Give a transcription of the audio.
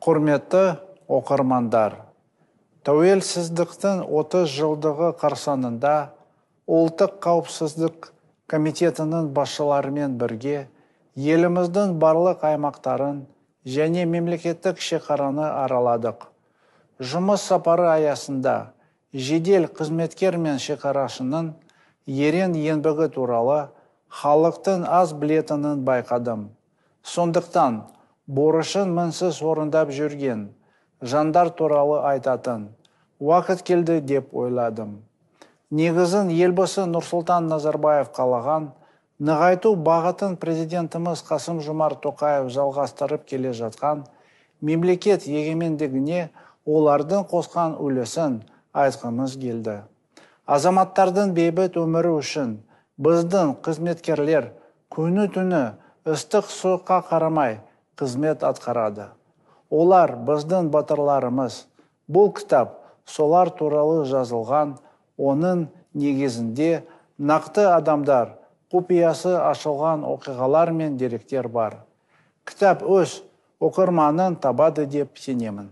құрметті оқырмандар тәуелсіздіктің 30 жылдығы қарсаңында ұлттық қауіпсіздік комитетінің басшыларымен бірге еліміздің барлық аймақтарын және мемлекеттік шекараны араладық жұмыс сапары аясында жедел қызметкер мен шекарашының ерен еңбегі туралы халықтың аз білетінін байқадым сондықтан борышын мінсіз орындап жүрген жандар туралы айтатын уақыт келді деп ойладым негізін елбасы нұрсұлтан назарбаев қалаған нығайту бағытын президентіміз қасым жомарт тоқаев жалғастырып келе жатқан мемлекет егемендігіне олардың қосқан үлесін айтқымыз келді азаматтардың бейбіт өмірі үшін біздің қызметкерлер күні түні ыстық суыққа қарамай қызмет атқарады олар біздің батырларымыз бұл кітап солар туралы жазылған оның негізінде нақты адамдар құпиясы ашылған оқиғалар мен деректер бар кітап өз оқырманын табады деп сенемін